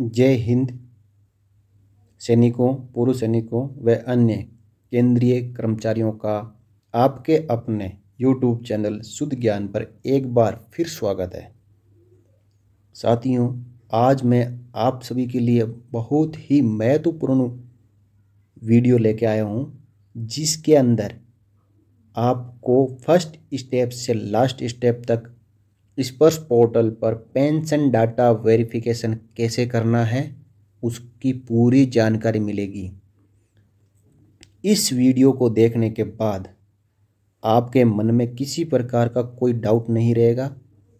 जय हिंद सैनिकों पूर्व सैनिकों व अन्य केंद्रीय कर्मचारियों का आपके अपने यूट्यूब चैनल शुद्ध ज्ञान पर एक बार फिर स्वागत है साथियों आज मैं आप सभी के लिए बहुत ही महत्वपूर्ण वीडियो लेके आया हूँ जिसके अंदर आपको फर्स्ट स्टेप से लास्ट स्टेप तक स्पर्श पोर्टल पर पेंशन डाटा वेरिफिकेशन कैसे करना है उसकी पूरी जानकारी मिलेगी इस वीडियो को देखने के बाद आपके मन में किसी प्रकार का कोई डाउट नहीं रहेगा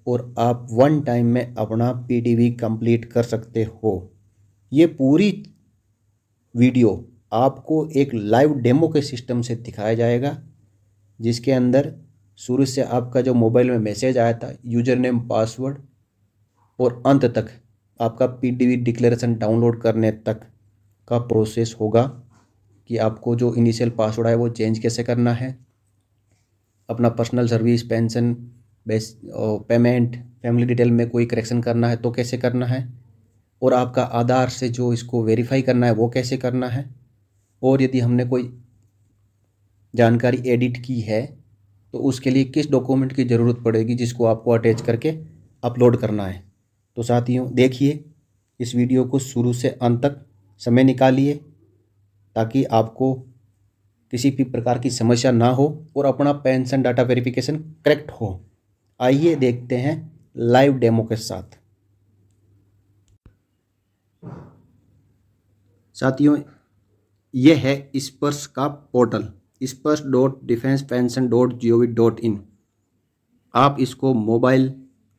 और आप वन टाइम में अपना पीटीवी कंप्लीट कर सकते हो ये पूरी वीडियो आपको एक लाइव डेमो के सिस्टम से दिखाया जाएगा जिसके अंदर शुरू से आपका जो मोबाइल में मैसेज आया था यूजर नेम पासवर्ड और अंत तक आपका पी वी डिक्लेरेशन डाउनलोड करने तक का प्रोसेस होगा कि आपको जो इनिशियल पासवर्ड है वो चेंज कैसे करना है अपना personal service pension base payment family detail में कोई करेक्शन करना है तो कैसे करना है और आपका आधार से जो इसको वेरीफाई करना है वो कैसे करना है और यदि हमने कोई जानकारी एडिट की है तो उसके लिए किस डॉक्यूमेंट की ज़रूरत पड़ेगी जिसको आपको अटैच करके अपलोड करना है तो साथियों देखिए इस वीडियो को शुरू से अंत तक समय निकालिए ताकि आपको किसी भी प्रकार की समस्या ना हो और अपना पेंशन डाटा वेरिफिकेशन करेक्ट हो आइए देखते हैं लाइव डेमो के साथ साथियों यह है स्पर्श का portal Sparsh dot defence pension dot G O V dot in आप इसको मोबाइल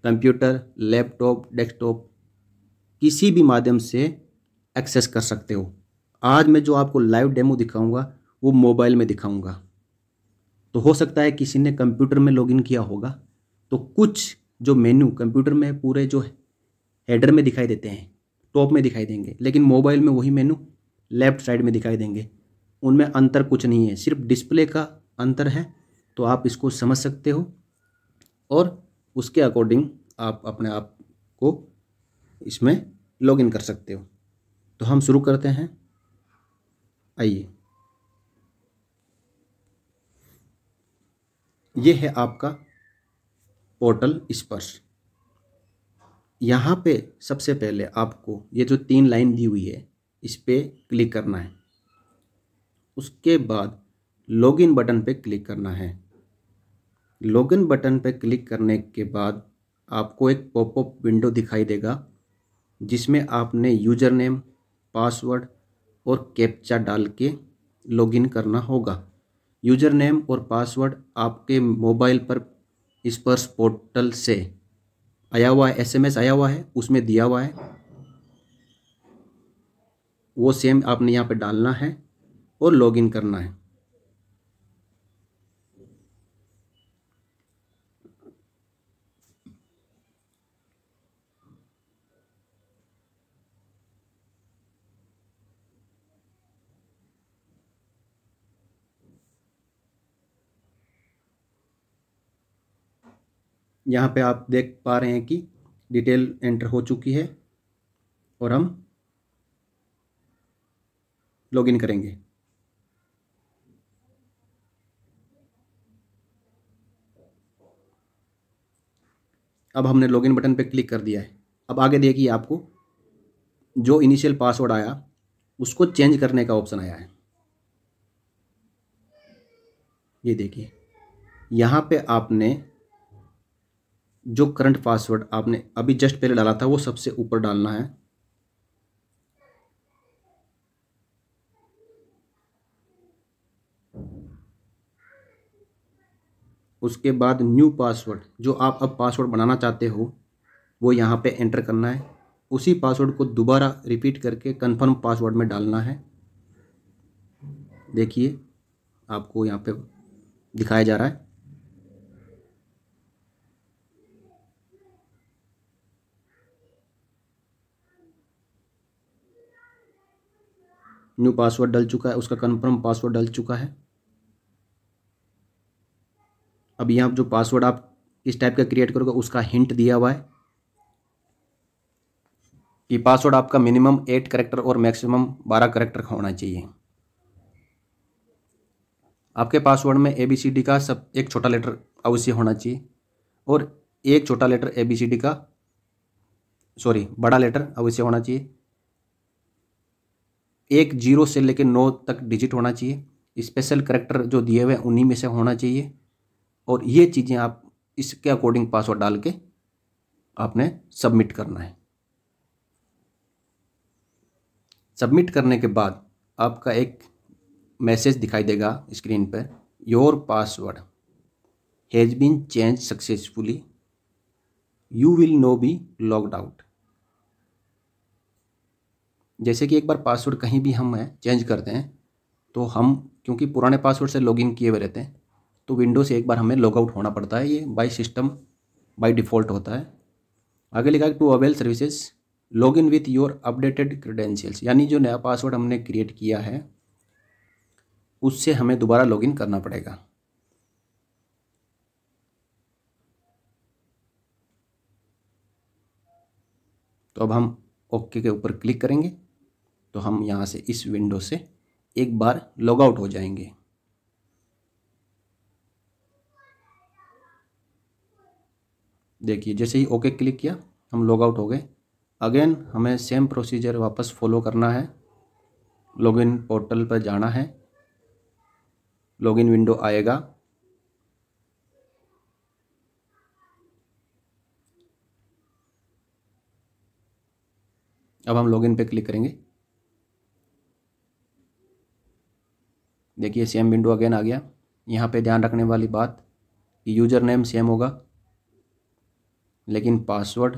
कंप्यूटर लैपटॉप डेस्कटॉप किसी भी माध्यम से एक्सेस कर सकते हो आज मैं जो आपको लाइव डेमो दिखाऊंगा वो मोबाइल में दिखाऊंगा तो हो सकता है किसी ने कंप्यूटर में लॉगिन किया होगा तो कुछ जो मेन्यू कंप्यूटर में पूरे जो हेडर में दिखाई देते हैं टॉप में दिखाई देंगे लेकिन मोबाइल में वही मेन्यू लेफ्ट साइड में दिखाई देंगे उनमें अंतर कुछ नहीं है सिर्फ डिस्प्ले का अंतर है तो आप इसको समझ सकते हो और उसके अकॉर्डिंग आप अपने आप को इसमें लॉगिन कर सकते हो तो हम शुरू करते हैं आइए ये है आपका पोर्टल स्पर्श यहाँ पे सबसे पहले आपको ये जो तीन लाइन दी हुई है इस पर क्लिक करना है उसके बाद लॉगिन बटन पर क्लिक करना है लॉगिन बटन पर क्लिक करने के बाद आपको एक पॉपअप विंडो दिखाई देगा जिसमें आपने यूजर नेम पासवर्ड और कैप्चा डाल के लॉगिन करना होगा यूजर नेम और पासवर्ड आपके मोबाइल पर स्पर्श पोर्टल से आया हुआ है एसएमएस आया हुआ है उसमें दिया हुआ है वो सेम आपने यहाँ पे डालना है और लॉगिन करना है यहाँ पे आप देख पा रहे हैं कि डिटेल एंटर हो चुकी है और हम लॉगिन करेंगे अब हमने लॉगिन बटन पर क्लिक कर दिया है अब आगे देखिए आपको जो इनिशियल पासवर्ड आया उसको चेंज करने का ऑप्शन आया है ये देखिए यहाँ पे आपने जो करंट पासवर्ड आपने अभी जस्ट पहले डाला था वो सबसे ऊपर डालना है उसके बाद न्यू पासवर्ड जो आप अब पासवर्ड बनाना चाहते हो वो यहाँ पे एंटर करना है उसी पासवर्ड को दोबारा रिपीट करके कंफर्म पासवर्ड में डालना है देखिए आपको यहाँ पे दिखाया जा रहा है न्यू पासवर्ड डल चुका है उसका कंफर्म पासवर्ड डल चुका है अब यहाँ जो पासवर्ड आप इस टाइप का क्रिएट करोगे उसका हिंट दिया हुआ है कि पासवर्ड आपका मिनिमम एट करेक्टर और मैक्सिमम बारह करेक्टर का होना चाहिए आपके पासवर्ड में ए बी सी डी का सब एक छोटा लेटर अवश्य होना चाहिए और एक छोटा letter A B C D का सॉरी बड़ा लेटर अवश्य होना चाहिए एक जीरो से लेकर नौ तक डिजिट होना चाहिए स्पेशल करेक्टर जो दिए हुए उन्हीं में से होना चाहिए और ये चीज़ें आप इसके अकॉर्डिंग पासवर्ड डाल के आपने सबमिट करना है सबमिट करने के बाद आपका एक मैसेज दिखाई देगा स्क्रीन पर your password has been change successfully you will no be logged out जैसे कि एक बार पासवर्ड कहीं भी हम चेंज करते हैं तो हम क्योंकि पुराने पासवर्ड से लॉगिन किए हुए रहते हैं तो विंडो से एक बार हमें लॉगआउट होना पड़ता है ये बाई सिस्टम बाई डिफ़ॉल्ट होता है आगे लिखा है to avail services log in with your updated credentials यानी जो नया पासवर्ड हमने क्रिएट किया है उससे हमें दोबारा लॉगिन करना पड़ेगा तो अब हम ओके के ऊपर क्लिक करेंगे तो हम यहाँ से इस विंडो से एक बार लॉग आउट हो जाएंगे देखिए जैसे ही ओके क्लिक किया हम लॉग आउट हो गए अगेन हमें सेम प्रोसीजर वापस फॉलो करना है लॉगिन पोर्टल पर जाना है लॉगिन विंडो आएगा अब हम लॉगिन पे क्लिक करेंगे देखिए सेम विंडो अगेन आ गया यहाँ पे ध्यान रखने वाली बात कि यूज़र नेम सेम होगा लेकिन पासवर्ड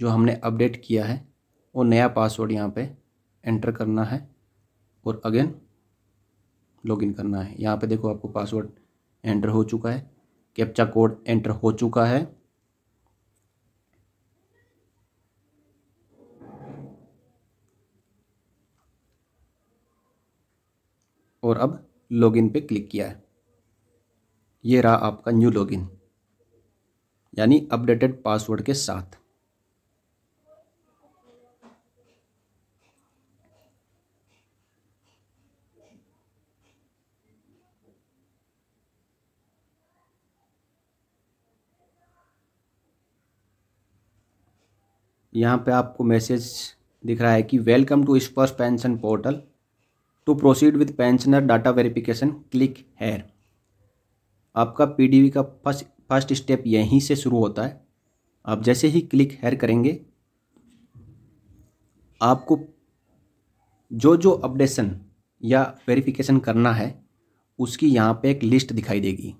जो हमने अपडेट किया है वो नया पासवर्ड यहाँ पे एंटर करना है और अगेन लॉगिन करना है यहाँ पे देखो आपको पासवर्ड एंटर हो चुका है कैप्चा कोड एंटर हो चुका है और अब लॉगिन पे क्लिक किया है ये रहा आपका न्यू लॉगिन यानी अपडेटेड पासवर्ड के साथ यहाँ पे आपको मैसेज दिख रहा है कि welcome to Sparsh pension portal to proceed with pensioner data verification click here आपका पीडीवी का फर्स्ट फर्स्ट स्टेप यहीं से शुरू होता है आप जैसे ही क्लिक हेयर करेंगे आपको जो जो अपडेशन या वेरिफिकेशन करना है उसकी यहाँ पे एक लिस्ट दिखाई देगी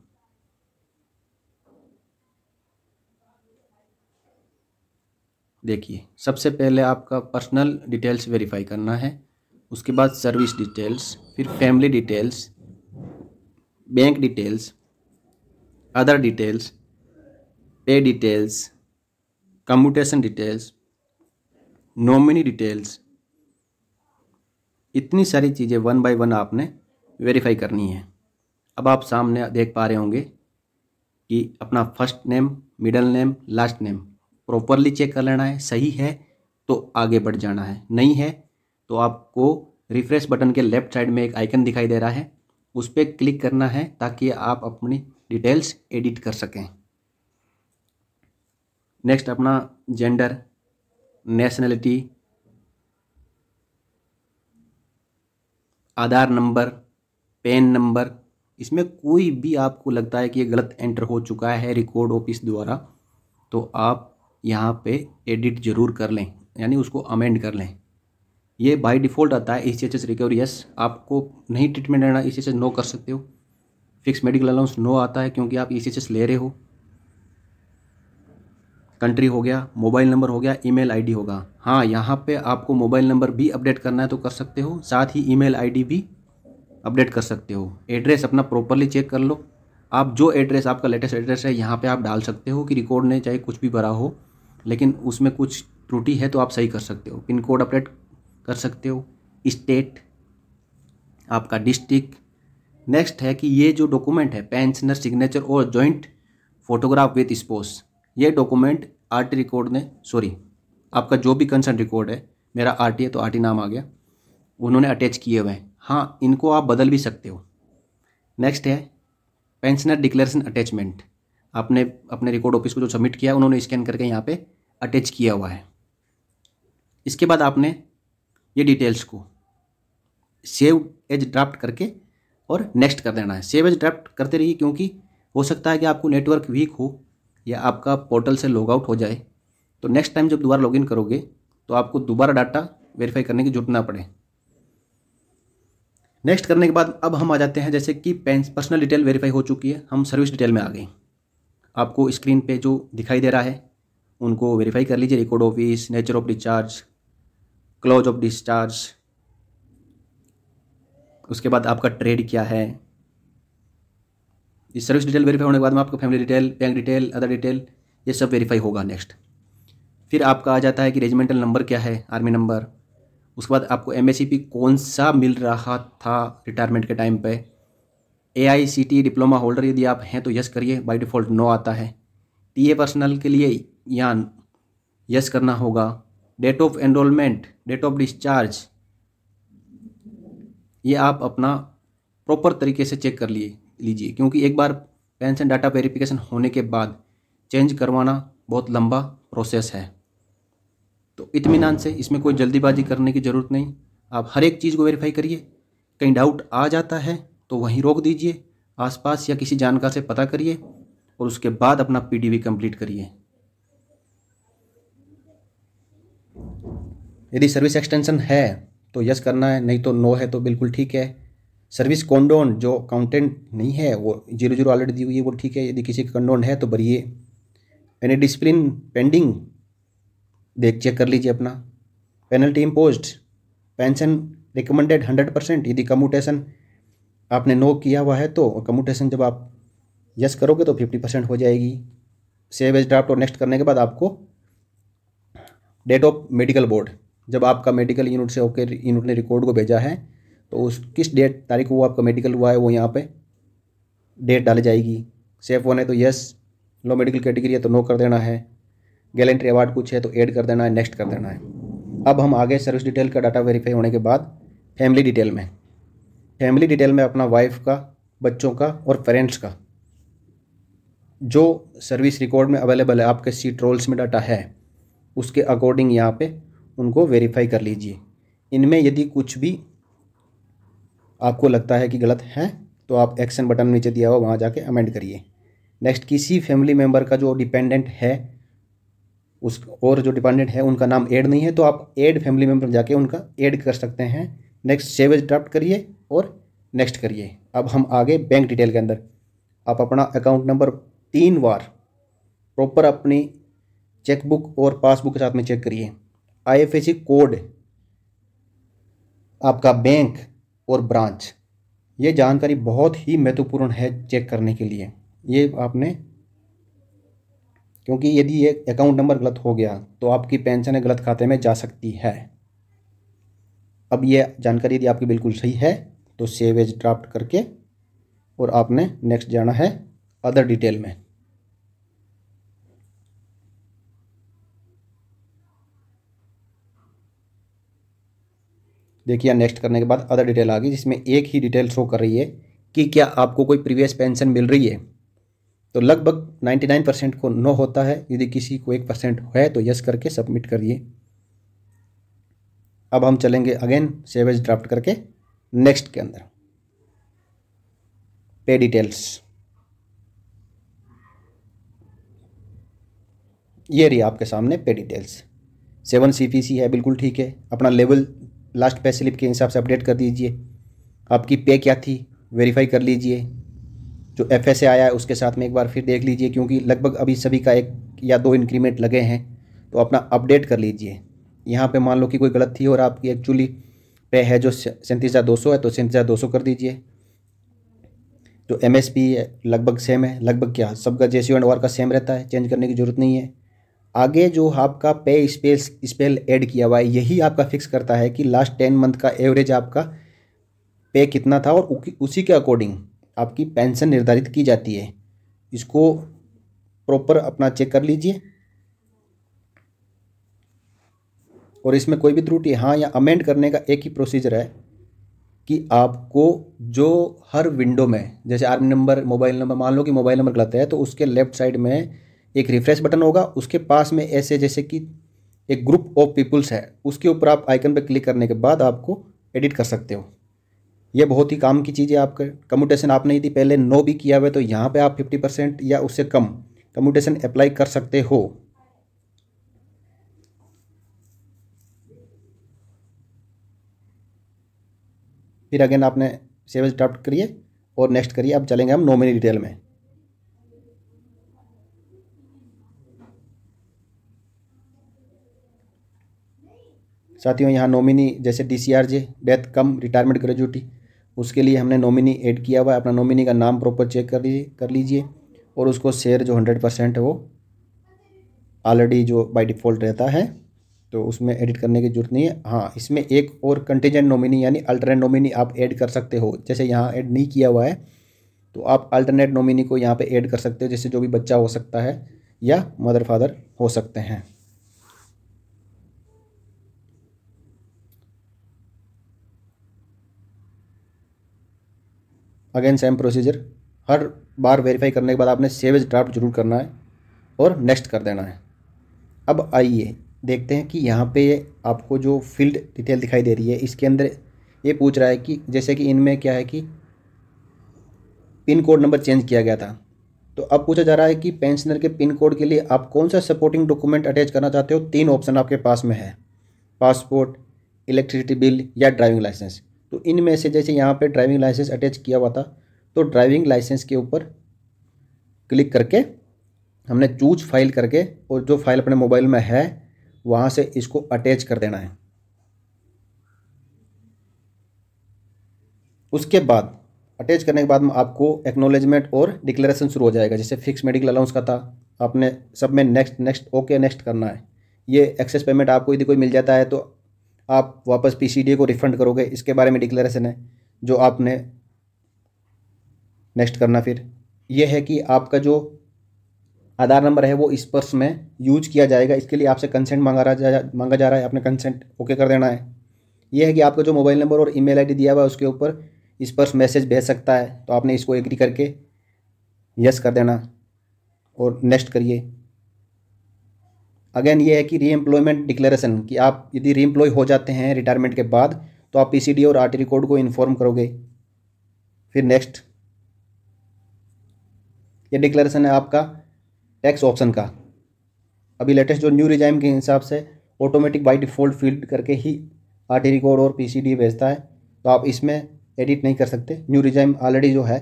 देखिए सबसे पहले आपका पर्सनल डिटेल्स वेरीफाई करना है उसके बाद सर्विस डिटेल्स फिर family details bank details other details, pay details, commutation details, nominee details इतनी सारी चीज़ें वन बाय वन आपने वेरीफाई करनी है अब आप सामने देख पा रहे होंगे कि अपना first name middle name last name properly check कर लेना है सही है तो आगे बढ़ जाना है नहीं है तो आपको रिफ्रेश बटन के लेफ्ट साइड में एक आइकन दिखाई दे रहा है उस पर क्लिक करना है ताकि आप अपनी डिटेल्स एडिट कर सकें नेक्स्ट अपना gender nationality Aadhaar number PAN number इसमें कोई भी आपको लगता है कि ये गलत एंटर हो चुका है रिकॉर्ड ऑफिस द्वारा तो आप यहाँ पे एडिट ज़रूर कर लें यानी उसको अमेंड कर लें ये बाय डिफ़ॉल्ट आता है E C H S recovery yes आपको नहीं ट्रीटमेंट लेना E C H S no कर सकते हो फिक्स मेडिकल अलाउंस नो आता है क्योंकि आप ई e ले रहे हो कंट्री हो गया मोबाइल नंबर हो गया ईमेल आईडी होगा हाँ यहाँ पे आपको मोबाइल नंबर भी अपडेट करना है तो कर सकते हो साथ ही ईमेल आईडी भी अपडेट कर सकते हो एड्रेस अपना प्रॉपरली चेक कर लो आप जो एड्रेस आपका लेटेस्ट एड्रेस है यहाँ पे आप डाल सकते हो कि रिकॉर्ड ने चाहे कुछ भी भरा हो लेकिन उसमें कुछ त्रुटि है तो आप सही कर सकते हो पिन कोड अपडेट कर सकते हो स्टेट आपका डिस्ट्रिक्ट नेक्स्ट है कि ये जो डॉक्यूमेंट है पेंशनर सिग्नेचर और जॉइंट फोटोग्राफ विथ स्पोस ये डॉक्यूमेंट आर रिकॉर्ड ने सॉरी आपका जो भी कंसर्न रिकॉर्ड है मेरा आर है तो आर नाम आ गया उन्होंने अटैच किए हुए हैं हाँ इनको आप बदल भी सकते हो नेक्स्ट है पेंशनर डिक्लेरेशन अटैचमेंट आपने अपने रिकॉर्ड ऑफिस को जो सबमिट किया उन्होंने स्कैन करके यहाँ पे अटैच किया हुआ है इसके बाद आपने ये डिटेल्स को सेव एज ड्राफ्ट करके और नेक्स्ट कर देना है सेव एज ड्राफ्ट करते रहिए क्योंकि हो सकता है कि आपको नेटवर्क वीक हो या आपका पोर्टल से लॉग आउट हो जाए तो नेक्स्ट टाइम जब दोबारा लॉगिन करोगे तो आपको दोबारा डाटा वेरीफाई करने की जरूरत ना पड़े नेक्स्ट करने के बाद अब हम आ जाते हैं जैसे कि पर्सनल डिटेल वेरीफाई हो चुकी है हम सर्विस डिटेल में आ गए आपको स्क्रीन पे जो दिखाई दे रहा है उनको वेरीफाई कर लीजिए record office nature of discharge close of discharge उसके बाद आपका ट्रेड क्या है इस सर्विस डिटेल वेरीफाई होने के बाद में आपको family detail bank detail other detail ये सब वेरीफाई होगा नेक्स्ट फिर आपका आ जाता है कि रेजिमेंटल नंबर क्या है आर्मी नंबर उसके बाद आपको एम कौन सा मिल रहा था रिटायरमेंट के टाइम पे ए डिप्लोमा होल्डर यदि आप हैं तो यस करिए बाई डिफ़ॉल्ट नो आता है टी ए पर्सनल के लिए यान यस करना होगा date of enrolment date of discharge ये आप अपना प्रॉपर तरीके से चेक कर लिए लीजिए क्योंकि एक बार पेंशन डाटा वेरिफिकेशन होने के बाद चेंज करवाना बहुत लंबा प्रोसेस है तो इतमान से इसमें कोई जल्दीबाजी करने की ज़रूरत नहीं आप हर एक चीज़ को वेरीफाई करिए कहीं डाउट आ जाता है तो वहीं रोक दीजिए आसपास या किसी जानकार से पता करिए और उसके बाद अपना पीडीवी कंप्लीट करिए यदि सर्विस एक्सटेंशन है तो यस करना है नहीं तो नो है तो बिल्कुल ठीक है सर्विस कॉन्डोन जो अकाउंटेंट नहीं है वो जीरो जीरो ऑलरेडी दी हुई है वो ठीक है यदि किसी का कंडोन है तो भरिए एनी डिसिप्लिन पेंडिंग देख चेक कर लीजिए अपना penalty impose pension recommended hundred percent यदि कम्यूटेशन आपने नो किया हुआ है तो कम्यूटेशन जब आप यस करोगे तो फिफ्टी परसेंट हो जाएगी सेव एज ड्राफ्ट और नेक्स्ट करने के बाद आपको डेट ऑफ मेडिकल बोर्ड जब आपका मेडिकल यूनिट से होकर यूनिट ने रिकॉर्ड को भेजा है तो उस किस डेट तारीख को वो आपका मेडिकल हुआ है वो यहाँ पे डेट डाली जाएगी सेफ वन है तो यस लो मेडिकल कैटेगरी है तो नो कर देना है गैलेंट्री अवार्ड कुछ है तो ऐड कर देना है नेक्स्ट कर देना है अब हम आगे सर्विस डिटेल का डाटा वेरीफाई होने के बाद फैमिली डिटेल में फैमिली डिटेल में अपना वाइफ का बच्चों का और पेरेंट्स का जो सर्विस रिकॉर्ड में अवेलेबल है आपके सीट रोल्स में डाटा है उसके अकॉर्डिंग यहाँ पे उनको वेरीफाई कर लीजिए इनमें यदि कुछ भी आपको लगता है कि गलत है तो आप एक्शन बटन नीचे दिया हुआ वहाँ जाके अमेंड करिए नेक्स्ट किसी फैमिली मेम्बर का जो डिपेंडेंट है उस और जो डिपेंडेंट है उनका नाम ऐड नहीं है तो आप ऐड फैमिली मेम्बर जाके उनका ऐड कर सकते हैं नेक्स्ट सेवेज ड्राफ्ट करिए और नेक्स्ट करिए अब हम आगे बैंक डिटेल के अंदर आप अपना अकाउंट नंबर तीन बार प्रॉपर अपनी चेकबुक और पासबुक के साथ में चेक करिए आईएफएससी कोड आपका बैंक और ब्रांच ये जानकारी बहुत ही महत्वपूर्ण है चेक करने के लिए ये आपने क्योंकि यदि ये अकाउंट नंबर गलत हो गया तो आपकी पेंशन गलत खाते में जा सकती है अब ये जानकारी यदि आपकी बिल्कुल सही है तो सेवेज ड्राफ्ट करके और आपने नेक्स्ट जाना है अदर डिटेल में देखिए नेक्स्ट करने के बाद अदर डिटेल आ गई जिसमें एक ही डिटेल शो कर रही है कि क्या आपको कोई प्रीवियस पेंशन मिल रही है तो लगभग 99 परसेंट को नो होता है यदि किसी को एक परसेंट है तो यस करके सबमिट करिए अब हम चलेंगे अगेन सेवेज ड्राफ्ट करके नेक्स्ट के अंदर पे डिटेल्स ये रही आपके सामने पे डिटेल्स सेवन सी है बिल्कुल ठीक है अपना लेवल लास्ट पे स्लिप के हिसाब से अपडेट कर दीजिए आपकी पे क्या थी वेरीफाई कर लीजिए जो एफ एस आया है उसके साथ में एक बार फिर देख लीजिए क्योंकि लगभग अभी सभी का एक या दो इंक्रीमेंट लगे हैं तो अपना अपडेट कर लीजिए यहाँ पे मान लो कि कोई गलत थी और आपकी एक्चुअली पे है जो सैंतीस हज़ार दो सौ है तो सैंतीस हज़ार दो सौ कर दीजिए जो एम एस पी लगभग सेम है लगभग क्या सबका जे सी एंड वार का सेम रहता है चेंज करने की ज़रूरत नहीं है आगे जो आपका पे स्पेस स्पेल ऐड किया हुआ है यही आपका फिक्स करता है कि लास्ट टेन मंथ का एवरेज आपका पे कितना था और उसी के अकॉर्डिंग आपकी पेंशन निर्धारित की जाती है इसको प्रॉपर अपना चेक कर लीजिए और इसमें कोई भी त्रुटि हाँ या अमेंड करने का एक ही प्रोसीजर है कि आपको जो हर विंडो में जैसे आर्मी नंबर मोबाइल नंबर मान लो कि मोबाइल नंबर गलत है तो उसके लेफ्ट साइड में एक रिफ्रेश बटन होगा उसके पास में ऐसे जैसे कि एक ग्रुप ऑफ पीपल्स है उसके ऊपर आप आइकन पर क्लिक करने के बाद आपको एडिट कर सकते हो यह बहुत ही काम की चीज़ है आपके कम्यूटेशन आपने यदि पहले नो भी किया हुआ है तो यहाँ पे आप फिफ्टी परसेंट या उससे कम कम्यूटेशन अप्लाई कर सकते हो फिर अगेन आपने सेवेज ड्राफ्ट करिए और नेक्स्ट करिए आप चलेंगे हम नॉमिनी डिटेल में साथियों यहाँ नॉमिनी जैसे D C R J death cum retirement gratuity उसके लिए हमने नॉमिनी ऐड किया हुआ है अपना नॉमिनी का नाम प्रॉपर चेक कर लीजिए कर लीजिए और उसको शेयर जो हंड्रेड परसेंट है वो ऑलरेडी जो बाय डिफ़ॉल्ट रहता है तो उसमें एडिट करने की जरूरत नहीं है हाँ इसमें एक और कंटेजेंट नॉमिनी यानी अल्टरनेट नॉमिनी आप ऐड कर सकते हो जैसे यहाँ ऐड नहीं किया हुआ है तो आप अल्टरनेट नॉमिनी को यहाँ पर ऐड कर सकते हो जैसे जो भी बच्चा हो सकता है या मदर फादर हो सकते हैं अगेन सेम प्रोसीजर हर बार वेरीफाई करने के बाद आपने सेवेज ड्राफ्ट जरूर करना है और नेक्स्ट कर देना है अब आइए देखते हैं कि यहाँ पे आपको जो फील्ड डिटेल दिखाई दे रही है इसके अंदर ये पूछ रहा है कि जैसे कि इनमें क्या है कि पिन कोड नंबर चेंज किया गया था तो अब पूछा जा रहा है कि पेंशनर के पिन कोड के लिए आप कौन सा सपोर्टिंग डॉक्यूमेंट अटैच करना चाहते हो तीन ऑप्शन आपके पास में है पासपोर्ट इलेक्ट्रिसिटी बिल या ड्राइविंग लाइसेंस तो इनमें से जैसे यहाँ पे ड्राइविंग लाइसेंस अटैच किया हुआ था तो ड्राइविंग लाइसेंस के ऊपर क्लिक करके हमने चूज फाइल करके और जो फाइल अपने मोबाइल में है वहाँ से इसको अटैच कर देना है उसके बाद अटैच करने के बाद में आपको एक्नोलेजमेंट और डिक्लेरेशन शुरू हो जाएगा जैसे फिक्स मेडिकल अलाउंस का था आपने सब में नेक्स्ट नेक्स्ट ओके नेक्स्ट करना है ये एक्सेस पेमेंट आपको यदि कोई मिल जाता है तो आप वापस पी को रिफ़ंड करोगे इसके बारे में डिक्लेरेशन है जो आपने नेक्स्ट करना फिर यह है कि आपका जो आधार नंबर है वो इस पर्स में यूज किया जाएगा इसके लिए आपसे कंसेंट मांगा रहा जा मांगा जा रहा है आपने कंसेंट ओके कर देना है यह है कि आपका जो मोबाइल नंबर और ईमेल आईडी दिया हुआ है उसके ऊपर इस पर्स मैसेज भेज सकता है तो आपने इसको एग्री करके यस कर देना और नेक्स्ट करिए अगेन ये है कि री एम्प्लॉयमेंट डिक्लेरेशन कि आप यदि री एम्प्लॉय हो जाते हैं रिटायरमेंट के बाद तो आप पीसीडी और टी रिकॉर्ड को इन्फॉर्म करोगे फिर नेक्स्ट ये डिक्लेरेशन है आपका टैक्स ऑप्शन का अभी लेटेस्ट जो न्यू रिजाइम के हिसाब से ऑटोमेटिक बाई डिफ़ॉल्ट फील्ड करके ही टी रिकॉर्ड और डी भेजता है तो आप इसमें एडिट नहीं कर सकते न्यू रिजाइम ऑलरेडी जो है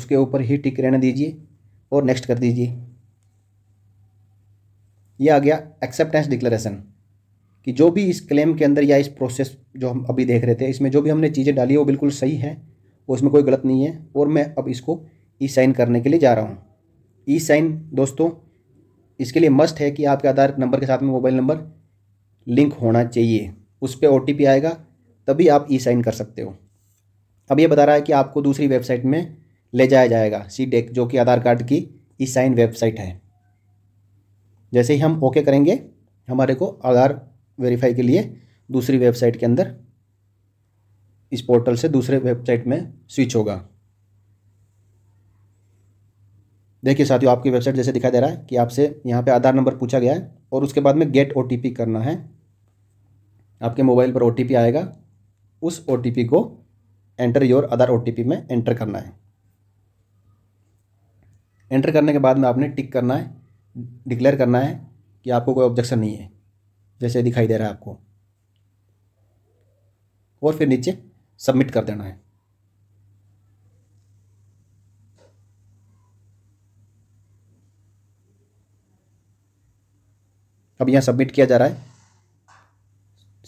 उसके ऊपर ही टिक रहने दीजिए और नेक्स्ट कर दीजिए ये आ गया एक्सेप्टेंस डिक्लेरेशन कि जो भी इस क्लेम के अंदर या इस प्रोसेस जो हम अभी देख रहे थे इसमें जो भी हमने चीज़ें डाली है वो बिल्कुल सही है उसमें कोई गलत नहीं है और मैं अब इसको ई साइन करने के लिए जा रहा हूँ ई साइन दोस्तों इसके लिए मस्ट है कि आपके आधार नंबर के साथ में मोबाइल नंबर लिंक होना चाहिए उस पर ओ आएगा तभी आप ई साइन कर सकते हो अब ये बता रहा है कि आपको दूसरी वेबसाइट में ले जाया जाएगा सी डेक e जो कि आधार कार्ड की ई साइन वेबसाइट है जैसे ही हम ओके करेंगे हमारे को आधार वेरीफाई के लिए दूसरी वेबसाइट के अंदर इस पोर्टल से दूसरे वेबसाइट में स्विच होगा देखिए साथियों आपकी वेबसाइट जैसे दिखाई दे रहा है कि आपसे यहाँ पे आधार नंबर पूछा गया है और उसके बाद में गेट ओ करना है आपके मोबाइल पर ओ आएगा उस ओ को एंटर योर आधार ओ में एंटर करना है एंटर करने के बाद में आपने टिक करना है डिक्लेयर करना है कि आपको कोई ऑब्जेक्शन नहीं है जैसे दिखाई दे रहा है आपको और फिर नीचे सबमिट कर देना है अब यहाँ सबमिट किया जा रहा है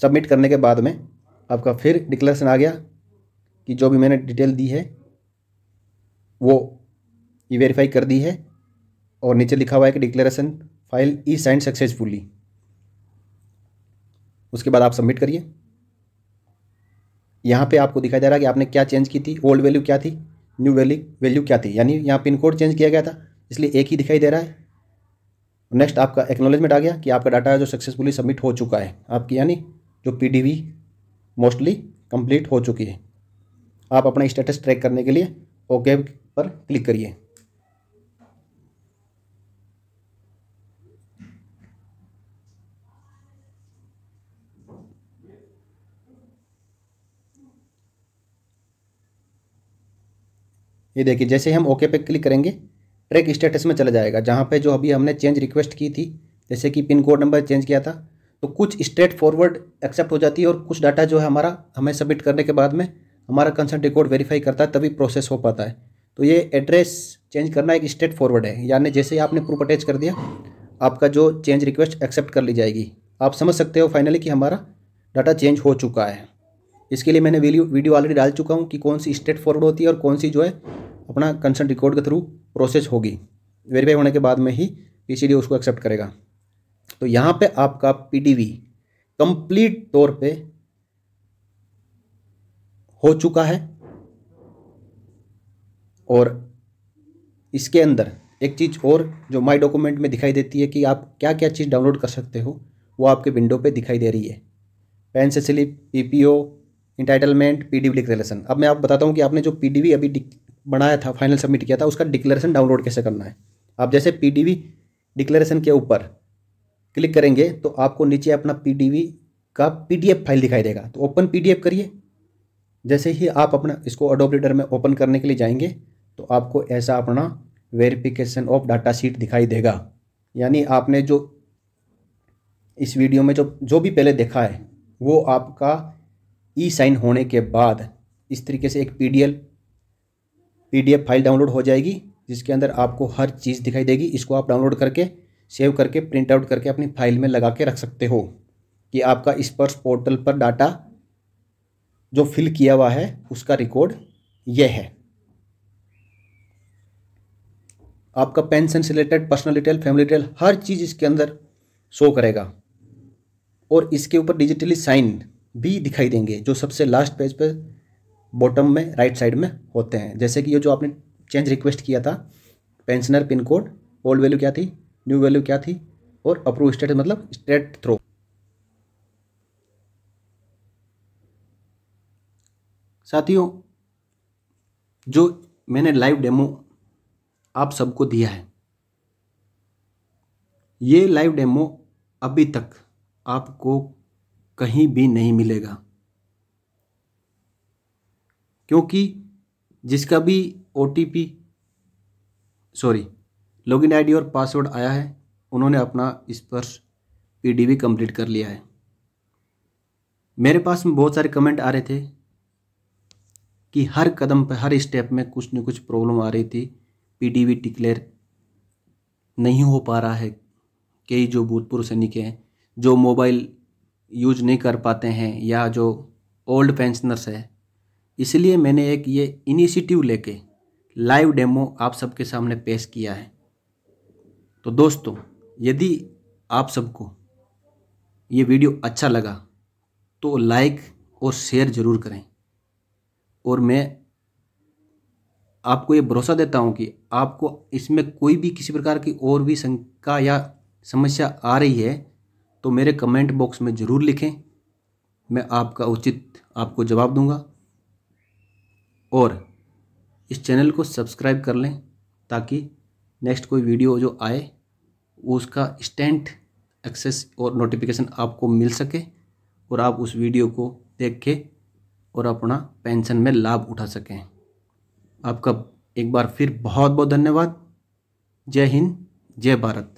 सबमिट करने के बाद में आपका फिर डिक्लेरेशन आ गया कि जो भी मैंने डिटेल दी है वो ये वेरीफाई कर दी है और नीचे लिखा हुआ है कि declaration file e sign successfully उसके बाद आप सबमिट करिए यहाँ पे आपको दिखाई दे रहा है कि आपने क्या चेंज की थी ओल्ड वैल्यू क्या थी न्यू वैल्यू वैल्यू क्या थी यानी यहाँ पिन कोड चेंज किया गया था इसलिए एक ही दिखाई दे रहा है नेक्स्ट आपका एक्नोलेजमेंट आ गया कि आपका डाटा जो सक्सेसफुली सबमिट हो चुका है आपकी यानी जो पी मोस्टली कंप्लीट हो चुकी है आप अपना स्टेटस ट्रैक करने के लिए ओके पर क्लिक करिए ये देखिए जैसे हम ओके पे क्लिक करेंगे ट्रैक स्टेटस में चला जाएगा जहाँ पे जो अभी हमने चेंज रिक्वेस्ट की थी जैसे कि पिन कोड नंबर चेंज किया था तो कुछ स्ट्रेट फॉरवर्ड एक्सेप्ट हो जाती है और कुछ डाटा जो है हमारा हमें सबमिट करने के बाद में हमारा कंसर्न रिकॉर्ड वेरीफाई करता है तभी प्रोसेस हो पाता है तो ये एड्रेस चेंज करना एक स्ट्रेट फॉरवर्ड है यानी जैसे ही आपने प्रूफ अटैच कर दिया आपका जो चेंज रिक्वेस्ट एक्सेप्ट कर ली जाएगी आप समझ सकते हो फाइनली कि हमारा डाटा चेंज हो चुका है इसके लिए मैंने वीडियो वीडियो ऑलरेडी डाल चुका हूँ कि कौन सी स्टेट फॉरवर्ड होती है और कौन सी जो है अपना कंसर्न रिकॉर्ड के थ्रू प्रोसेस होगी वेरीफाई होने के बाद में ही पी उसको एक्सेप्ट करेगा तो यहाँ पे आपका पीडीवी कंप्लीट तौर पे हो चुका है और इसके अंदर एक चीज़ और जो माई डॉक्यूमेंट में दिखाई देती है कि आप क्या क्या चीज़ डाउनलोड कर सकते हो वो आपके विंडो पे दिखाई दे रही है पेन से slip PPO entitlement P D declaration अब मैं आप बताता हूँ कि आपने जो पी अभी बनाया था फाइनल सबमिट किया था उसका डिक्लेरेशन डाउनलोड कैसे करना है आप जैसे पी डिक्लेरेशन के ऊपर क्लिक करेंगे तो आपको नीचे अपना पी का पी फाइल दिखाई देगा तो ओपन पी करिए जैसे ही आप अपना इसको ऑडोपरेटर में ओपन करने के लिए जाएंगे तो आपको ऐसा अपना वेरिफिकेशन ऑफ डाटा शीट दिखाई देगा यानी आपने जो इस वीडियो में जो जो भी पहले देखा है वो आपका ई साइन होने के बाद इस तरीके से एक P D L file download हो जाएगी जिसके अंदर आपको हर चीज़ दिखाई देगी इसको आप डाउनलोड करके सेव करके प्रिंट आउट करके अपनी फाइल में लगा के रख सकते हो कि आपका स्पर्श पोर्टल पर डाटा जो फिल किया हुआ है उसका रिकॉर्ड यह है आपका पेंशन से related personal detail family detail हर चीज़ इसके अंदर शो करेगा और इसके ऊपर डिजिटली साइन भी दिखाई देंगे जो सबसे लास्ट पेज पर बॉटम में राइट साइड में होते हैं जैसे कि ये जो आपने चेंज रिक्वेस्ट किया था pensioner pin code old value क्या थी न्यू वैल्यू क्या थी और अप्रूव स्टेट मतलब स्टेट थ्रो साथियों जो मैंने लाइव डेमो आप सबको दिया है ये लाइव डेमो अभी तक आपको कहीं भी नहीं मिलेगा क्योंकि जिसका भी ओ सॉरी लॉगिन आईडी और पासवर्ड आया है उन्होंने अपना इस पर पीडीबी कंप्लीट कर लिया है मेरे पास में बहुत सारे कमेंट आ रहे थे कि हर कदम पर हर स्टेप में कुछ न कुछ प्रॉब्लम आ रही थी पीडीबी डिक्लेयर नहीं हो पा रहा है कई जो भूतपूर्व सैनिक हैं जो मोबाइल यूज नहीं कर पाते हैं या जो ओल्ड पेंशनर्स है इसलिए मैंने एक ये इनिशिएटिव लेके लाइव डेमो आप सबके सामने पेश किया है तो दोस्तों यदि आप सबको ये वीडियो अच्छा लगा तो लाइक और शेयर ज़रूर करें और मैं आपको ये भरोसा देता हूँ कि आपको इसमें कोई भी किसी प्रकार की और भी शंका या समस्या आ रही है तो मेरे कमेंट बॉक्स में ज़रूर लिखें मैं आपका उचित आपको जवाब दूंगा और इस चैनल को सब्सक्राइब कर लें ताकि नेक्स्ट कोई वीडियो जो आए उसका स्टेंट एक्सेस और नोटिफिकेशन आपको मिल सके और आप उस वीडियो को देख के और अपना पेंशन में लाभ उठा सकें आपका एक बार फिर बहुत बहुत धन्यवाद जय हिंद जय भारत